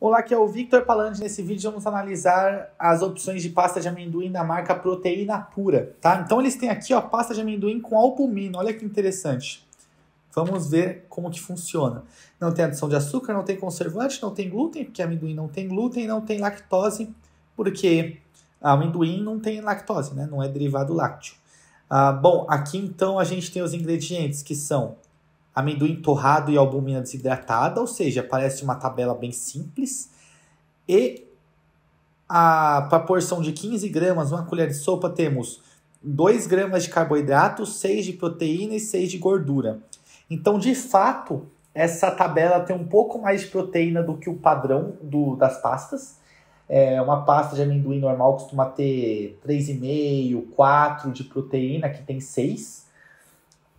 Olá, aqui é o Victor Palandi. Nesse vídeo vamos analisar as opções de pasta de amendoim da marca Proteína Pura, tá? Então eles têm aqui, ó, pasta de amendoim com albumina. Olha que interessante. Vamos ver como que funciona. Não tem adição de açúcar, não tem conservante, não tem glúten, porque amendoim não tem glúten, não tem lactose, porque amendoim não tem lactose, né? Não é derivado lácteo. Ah, bom, aqui então a gente tem os ingredientes que são amendoim torrado e albumina desidratada, ou seja, parece uma tabela bem simples. E para a porção de 15 gramas, uma colher de sopa, temos 2 gramas de carboidrato, 6 de proteína e 6 de gordura. Então, de fato, essa tabela tem um pouco mais de proteína do que o padrão do, das pastas. É, uma pasta de amendoim normal costuma ter 3,5, 4 de proteína, que tem 6.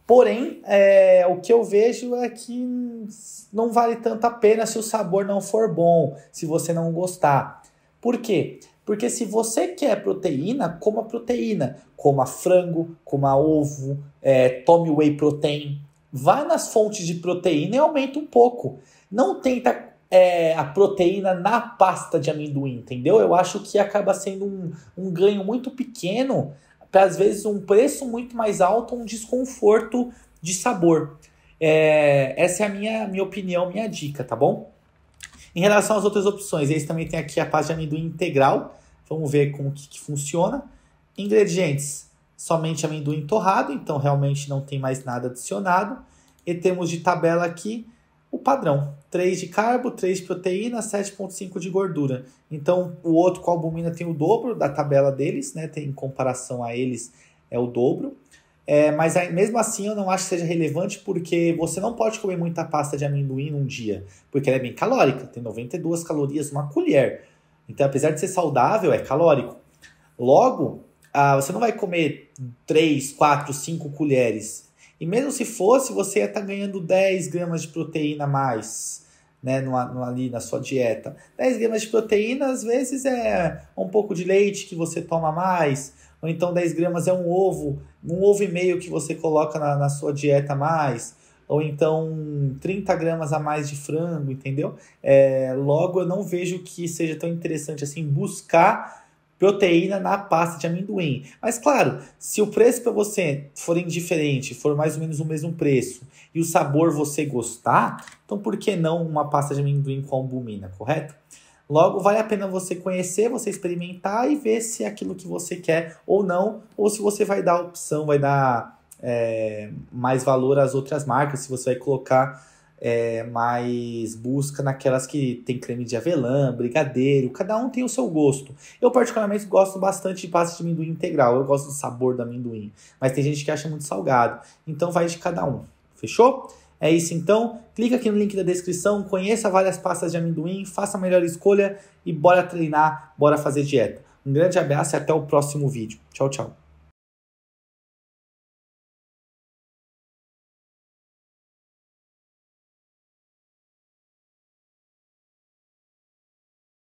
Porém, é, o que eu vejo é que não vale tanto a pena se o sabor não for bom, se você não gostar. Por quê? Porque se você quer proteína, coma proteína. Coma frango, coma ovo, é, tome whey protein. Vá nas fontes de proteína e aumenta um pouco. Não tenta é, a proteína na pasta de amendoim, entendeu? Eu acho que acaba sendo um, um ganho muito pequeno para às vezes um preço muito mais alto, um desconforto de sabor. É, essa é a minha, minha opinião, minha dica, tá bom? Em relação às outras opções, eles também têm aqui a pasta de amendoim integral. Vamos ver como que, que funciona. Ingredientes: somente amendoim torrado, então realmente não tem mais nada adicionado. E temos de tabela aqui o padrão. 3 de carbo, 3 de proteína, 7,5 de gordura. Então, o outro com a albumina tem o dobro da tabela deles, né? Tem, em comparação a eles, é o dobro. É, mas aí, mesmo assim eu não acho que seja relevante porque você não pode comer muita pasta de amendoim num dia, porque ela é bem calórica, tem 92 calorias, uma colher. Então, apesar de ser saudável, é calórico. Logo, ah, você não vai comer 3, 4, 5 colheres e mesmo se fosse, você ia estar tá ganhando 10 gramas de proteína a mais né, no, no, ali na sua dieta. 10 gramas de proteína, às vezes, é um pouco de leite que você toma mais, ou então 10 gramas é um ovo, um ovo e meio que você coloca na, na sua dieta a mais, ou então 30 gramas a mais de frango, entendeu? É, logo, eu não vejo que seja tão interessante assim buscar proteína na pasta de amendoim. Mas claro, se o preço para você for indiferente, for mais ou menos o mesmo preço e o sabor você gostar, então por que não uma pasta de amendoim com albumina, correto? Logo, vale a pena você conhecer, você experimentar e ver se é aquilo que você quer ou não, ou se você vai dar opção, vai dar é, mais valor às outras marcas, se você vai colocar é, mas busca naquelas que tem creme de avelã, brigadeiro, cada um tem o seu gosto. Eu, particularmente, gosto bastante de pasta de amendoim integral, eu gosto do sabor do amendoim, mas tem gente que acha muito salgado, então vai de cada um, fechou? É isso então, clica aqui no link da descrição, conheça várias pastas de amendoim, faça a melhor escolha e bora treinar, bora fazer dieta. Um grande abraço e até o próximo vídeo. Tchau, tchau.